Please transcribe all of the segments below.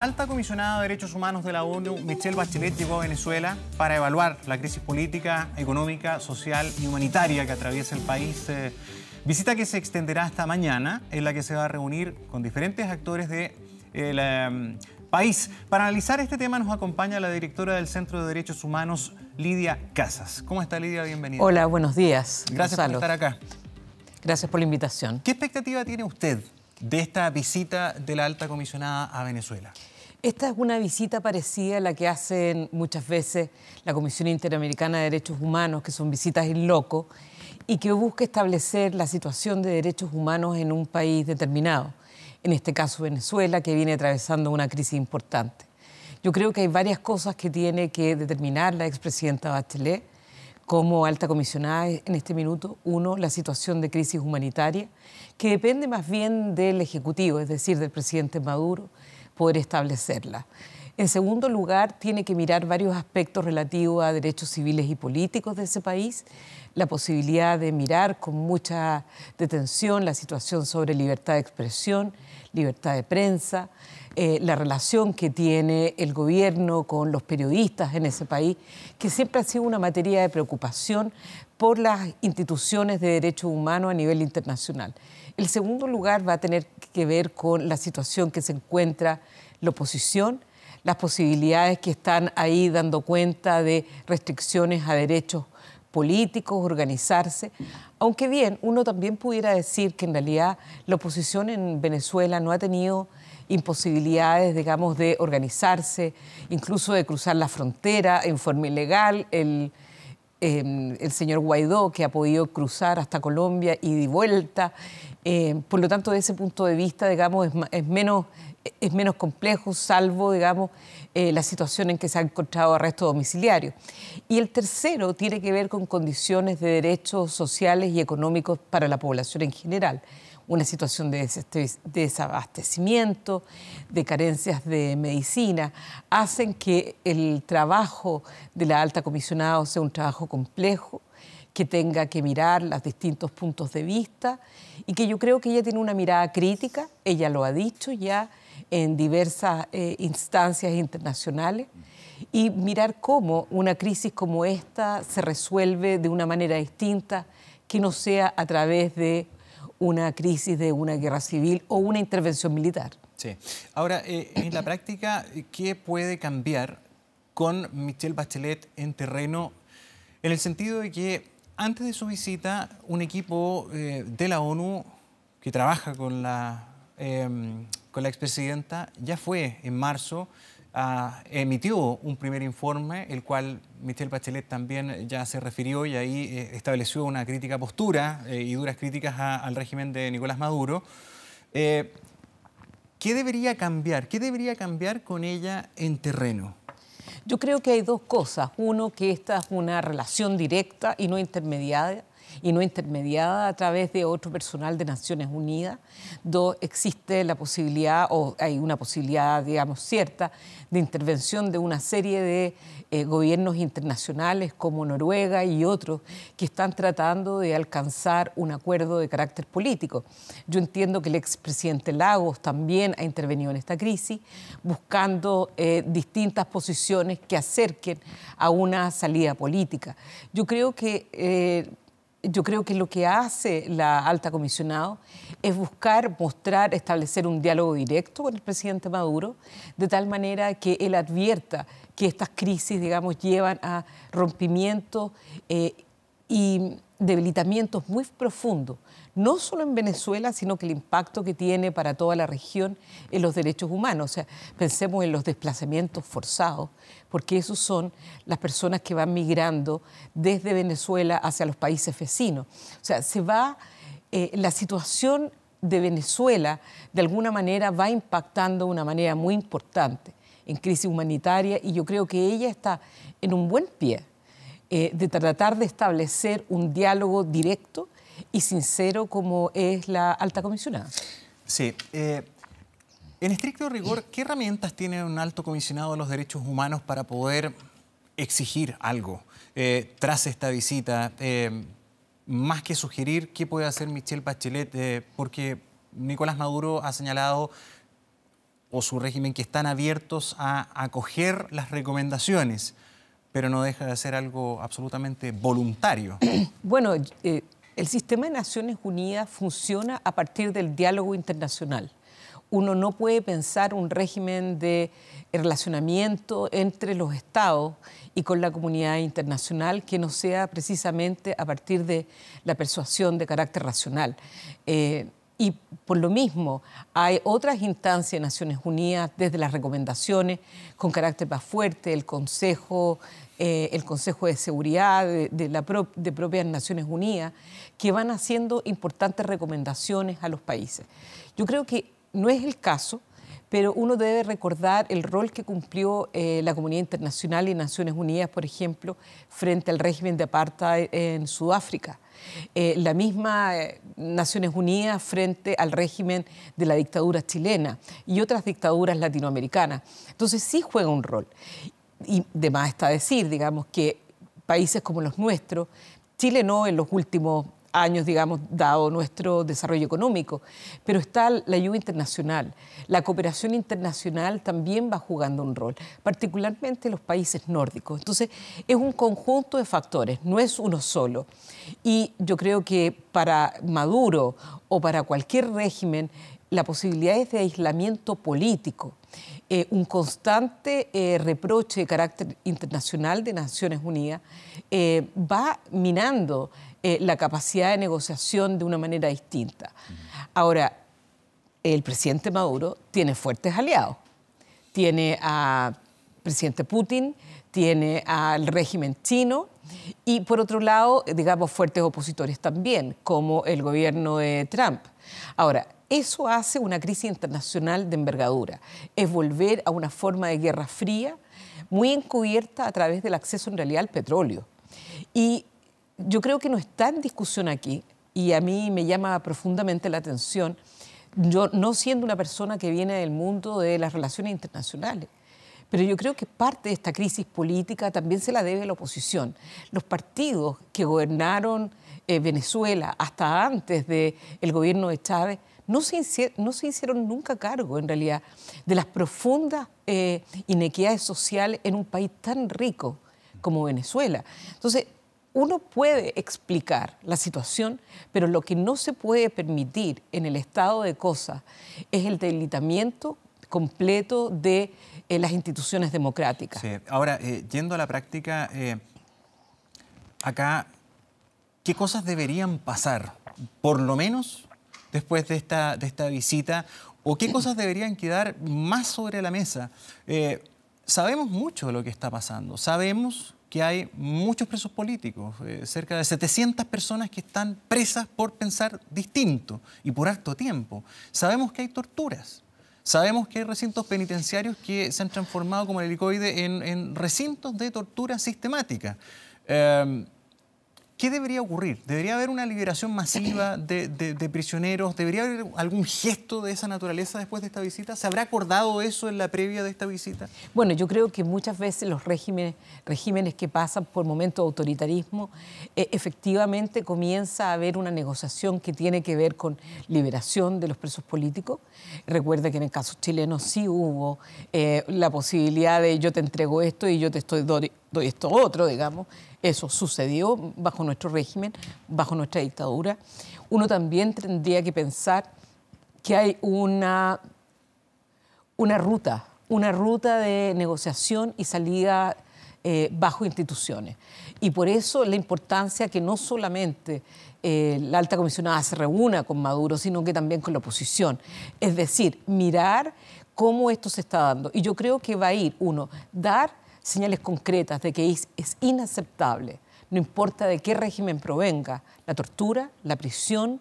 Alta comisionada de Derechos Humanos de la ONU, Michelle Bachelet, llegó a Venezuela para evaluar la crisis política, económica, social y humanitaria que atraviesa el país. Eh, visita que se extenderá hasta mañana, en la que se va a reunir con diferentes actores del eh, mm, país. Para analizar este tema nos acompaña la directora del Centro de Derechos Humanos, Lidia Casas. ¿Cómo está Lidia? Bienvenida. Hola, buenos días. Gracias por estar acá. Gracias por la invitación. ¿Qué expectativa tiene usted de esta visita de la alta comisionada a Venezuela? Esta es una visita parecida a la que hacen muchas veces la Comisión Interamericana de Derechos Humanos, que son visitas en loco, y que busca establecer la situación de derechos humanos en un país determinado, en este caso Venezuela, que viene atravesando una crisis importante. Yo creo que hay varias cosas que tiene que determinar la expresidenta Bachelet como alta comisionada en este minuto, uno, la situación de crisis humanitaria, que depende más bien del Ejecutivo, es decir, del presidente Maduro, poder establecerla. En segundo lugar, tiene que mirar varios aspectos relativos a derechos civiles y políticos de ese país, la posibilidad de mirar con mucha detención la situación sobre libertad de expresión, libertad de prensa, eh, la relación que tiene el gobierno con los periodistas en ese país, que siempre ha sido una materia de preocupación por las instituciones de derechos humanos a nivel internacional. El segundo lugar va a tener que ver con la situación que se encuentra la oposición, las posibilidades que están ahí dando cuenta de restricciones a derechos políticos, organizarse, aunque bien uno también pudiera decir que en realidad la oposición en Venezuela no ha tenido imposibilidades, digamos, de organizarse, incluso de cruzar la frontera en forma ilegal. El, em, el señor Guaidó, que ha podido cruzar hasta Colombia y de vuelta. Eh, por lo tanto, de ese punto de vista, digamos, menos, es menos complejo, salvo, digamos, eh, la situación en que se ha encontrado arresto domiciliario. Y el tercero tiene que ver con condiciones de derechos sociales y económicos para la población en general una situación de desabastecimiento, de carencias de medicina, hacen que el trabajo de la alta comisionada sea un trabajo complejo, que tenga que mirar los distintos puntos de vista y que yo creo que ella tiene una mirada crítica, ella lo ha dicho ya, en diversas eh, instancias internacionales y mirar cómo una crisis como esta se resuelve de una manera distinta que no sea a través de una crisis de una guerra civil o una intervención militar. Sí. Ahora, eh, en la práctica, ¿qué puede cambiar con Michelle Bachelet en terreno en el sentido de que antes de su visita, un equipo eh, de la ONU que trabaja con la Em, con la expresidenta, ya fue en marzo, ah, emitió un primer informe, el cual Michelle Bachelet también ya se refirió y ahí eh, estableció una crítica postura eh, y duras críticas al régimen de Nicolás Maduro. Eh, ¿Qué debería cambiar? ¿Qué debería cambiar con ella en terreno? Yo creo que hay dos cosas. Uno, que esta es una relación directa y no intermediada y no intermediada a través de otro personal de Naciones Unidas. Dos, existe la posibilidad, o hay una posibilidad, digamos, cierta, de intervención de una serie de eh, gobiernos internacionales como Noruega y otros que están tratando de alcanzar un acuerdo de carácter político. Yo entiendo que el expresidente Lagos también ha intervenido en esta crisis, buscando eh, distintas posiciones que acerquen a una salida política. Yo creo que eh, yo creo que lo que hace la alta comisionado es buscar, mostrar, establecer un diálogo directo con el presidente Maduro, de tal manera que él advierta que estas crisis, digamos, llevan a rompimiento. Eh, y debilitamientos muy profundos, no solo en Venezuela, sino que el impacto que tiene para toda la región en los derechos humanos. O sea, pensemos en los desplazamientos forzados, porque esos son las personas que van migrando desde Venezuela hacia los países vecinos. O sea, se va, eh, la situación de Venezuela de alguna manera va impactando de una manera muy importante en crisis humanitaria y yo creo que ella está en un buen pie eh, de tratar de establecer un diálogo directo y sincero como es la alta comisionada. Sí. Eh, en estricto rigor, ¿qué herramientas tiene un alto comisionado de los derechos humanos para poder exigir algo eh, tras esta visita? más que sugerir qué puede hacer Michelle Bachelet, porque Nicolás Maduro ha señalado o su régimen que están abiertos a acoger las recomendaciones pero no deja de ser algo absolutamente voluntario. Bueno, eh, el sistema de Naciones Unidas funciona a partir del diálogo internacional. Uno no puede pensar un régimen de relacionamiento entre los estados y con la comunidad internacional que no sea precisamente a partir de la persuasión de carácter racional. Eh, y por lo mismo, hay otras instancias de Naciones Unidas, desde las recomendaciones con carácter más fuerte, el Consejo, eh, el Consejo de Seguridad de, la de propias Naciones Unidas, que van haciendo importantes recomendaciones a los países. Yo creo que no es el caso pero uno debe recordar el rol que cumplió eh, la comunidad internacional y Naciones Unidas, por ejemplo, frente al régimen de apartheid en Sudáfrica. Eh, la misma eh, Naciones Unidas frente al régimen de la dictadura chilena y otras dictaduras latinoamericanas. Entonces sí juega un rol. Y de más está decir, digamos, que países como los nuestros, Chile no en los últimos años, digamos, dado nuestro desarrollo económico. Pero está la ayuda internacional. La cooperación internacional también va jugando un rol, particularmente los países nórdicos. Entonces, es un conjunto de factores, no es uno solo. Y yo creo que para Maduro o para cualquier régimen, la posibilidad de este aislamiento político, eh, un constante eh, reproche de carácter internacional de Naciones Unidas, eh, va minando la capacidad de negociación de una manera distinta. Ahora, el presidente Maduro tiene fuertes aliados, tiene a presidente Putin, tiene al régimen chino y por otro lado, digamos, fuertes opositores también, como el gobierno de Trump. Ahora, eso hace una crisis internacional de envergadura. Es volver a una forma de guerra fría muy encubierta a través del acceso en realidad al petróleo. Y yo creo que no está en discusión aquí, y a mí me llama profundamente la atención, yo no siendo una persona que viene del mundo de las relaciones internacionales, pero yo creo que parte de esta crisis política también se la debe a la oposición. Los partidos que gobernaron eh, Venezuela hasta antes del gobierno de Chávez no se, hicieron nunca cargo, en realidad, de las profundas eh, inequidades sociales en un país tan rico como Venezuela. Entonces, uno puede explicar la situación, pero lo que no se puede permitir en el estado de cosas es el debilitamiento completo de eh, las instituciones democráticas. Ahora, eh, yendo a la práctica, acá, ¿qué cosas deberían pasar? Por lo menos después de esta, de esta visita? ¿O qué cosas deberían quedar más sobre la mesa? Eh, sabemos mucho de lo que está pasando, sabemos que hay muchos presos políticos, eh, cerca de 700 personas que están presas por pensar distinto y por alto tiempo. Sabemos que hay torturas, Sabemos que hay recintos penitenciarios que se han transformado como el helicoide en, recintos de tortura sistemática. Eh, ¿Qué debería ocurrir? ¿Debería haber una liberación masiva de, prisioneros? ¿Debería haber algún gesto de esa naturaleza después de esta visita? ¿Se habrá acordado eso en la previa de esta visita? Bueno, yo creo que muchas veces los regímenes, que pasan por momentos de autoritarismo, eh, efectivamente comienza a haber una negociación que tiene que ver con liberación de los presos políticos. Recuerda que en el caso chileno sí hubo eh, la posibilidad de yo te entrego esto y yo te estoy doy esto otro, digamos. Eso sucedió bajo nuestro régimen, bajo nuestra dictadura. Uno también tendría que pensar que hay una, una ruta, una ruta de negociación y salida eh, bajo instituciones. Y por eso la importancia que no solamente eh, la alta comisionada se reúna con Maduro, sino que también con la oposición. Es decir, mirar cómo esto se está dando. Y yo creo que va a ir, uno, dar señales concretas de que es, inaceptable, no importa de qué régimen provenga, la tortura, la prisión,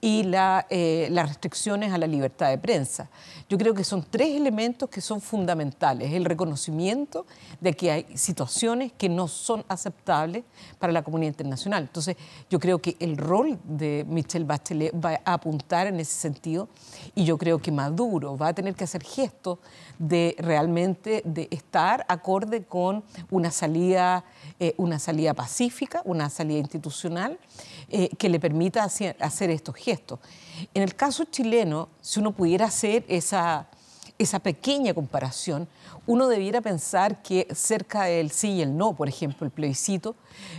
y eh, las restricciones a la libertad de prensa. Yo creo que son tres elementos que son fundamentales. El reconocimiento de que hay situaciones que no son aceptables para la comunidad internacional. Entonces, yo creo que el rol de Michelle Bachelet va a apuntar en ese sentido y yo creo que Maduro va a tener que hacer gestos de realmente de estar acorde con una salida, eh, una salida pacífica, una salida institucional eh, que le permita hacer esto gestos. En el caso chileno, si uno pudiera hacer esa, esa pequeña comparación, uno debiera pensar que cerca del sí y el no, por ejemplo, el plebiscito,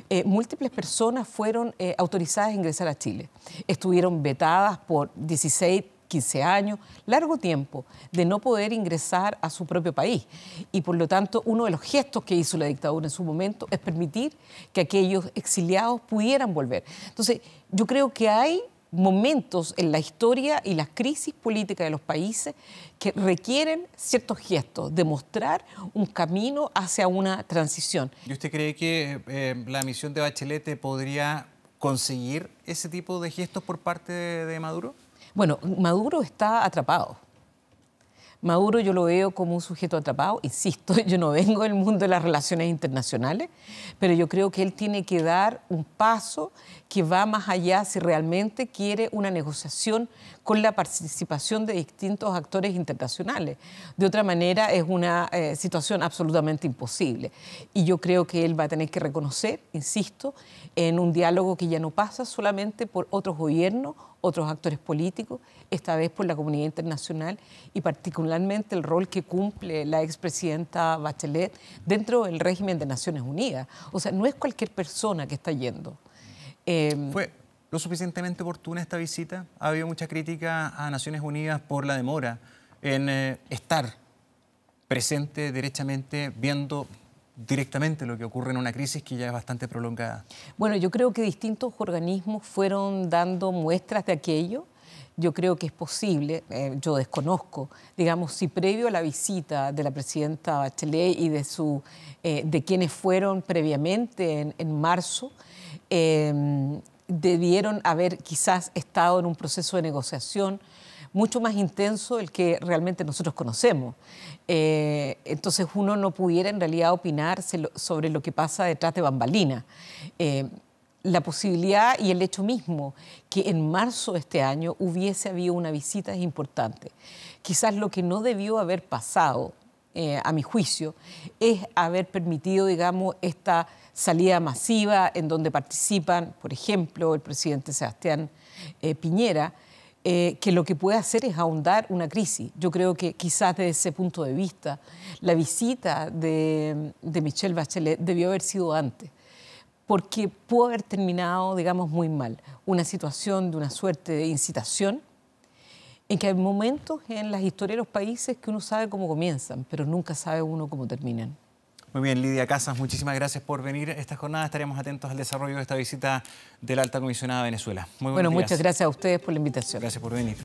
eh, múltiples personas fueron eh, autorizadas a ingresar a Chile. Estuvieron vetadas por 16 15 años, largo tiempo, de no poder ingresar a su propio país. Y por lo tanto, uno de los gestos que hizo la dictadura en su momento es permitir que aquellos exiliados pudieran volver. Entonces, yo creo que hay momentos en la historia y las crisis política de los países que requieren ciertos gestos, demostrar un camino hacia una transición. ¿Y usted cree que eh, la misión de Bachelet podría conseguir ese tipo de gestos por parte de Maduro? Bueno, Maduro está atrapado Maduro yo lo veo como un sujeto atrapado, insisto, yo no vengo del mundo de las relaciones internacionales, pero yo creo que él tiene que dar un paso que va más allá si realmente quiere una negociación con la participación de distintos actores internacionales. De otra manera es una eh, situación absolutamente imposible. Y yo creo que él va a tener que reconocer, insisto, en un diálogo que ya no pasa solamente por otros gobiernos otros actores políticos, esta vez por la comunidad internacional y particularmente el rol que cumple la expresidenta Bachelet dentro del régimen de Naciones Unidas. O sea, no es cualquier persona que está yendo. Em, ¿Fue lo suficientemente oportuna esta visita? Ha habido mucha crítica a Naciones Unidas por la demora en eh, estar presente derechamente viendo directamente lo que ocurre en una crisis que ya es bastante prolongada. Bueno, yo creo que distintos organismos fueron dando muestras de aquello. Yo creo que es posible, eh, yo desconozco, digamos, si previo a la visita de la presidenta Bachelet y de, su, eh, de quienes fueron previamente en, marzo, eh, debieron haber quizás estado en un proceso de negociación mucho más intenso el que realmente nosotros conocemos. Eh, entonces uno no pudiera en realidad opinar sobre lo que pasa detrás de bambalina. Eh, la posibilidad y el hecho mismo que en marzo de este año hubiese habido una visita es importante. Quizás lo que no debió haber pasado, eh, a mi juicio, es haber permitido, digamos, esta salida masiva en donde participan, por ejemplo, el presidente Sebastián Piñera, eh, que lo que puede hacer es ahondar una crisis. Yo creo que quizás desde ese punto de vista, la visita de, de Michelle Bachelet debió haber sido antes, porque pudo haber terminado, digamos, muy mal. Una situación de una suerte de incitación, en que hay momentos en las historias de los países que uno sabe cómo comienzan, pero nunca sabe uno cómo terminan. Muy bien, Lidia Casas, muchísimas gracias por venir esta jornada. Estaremos atentos al desarrollo de esta visita de la alta comisionada a Venezuela. Muy bueno, muchas gracias a ustedes por la invitación. Gracias por venir.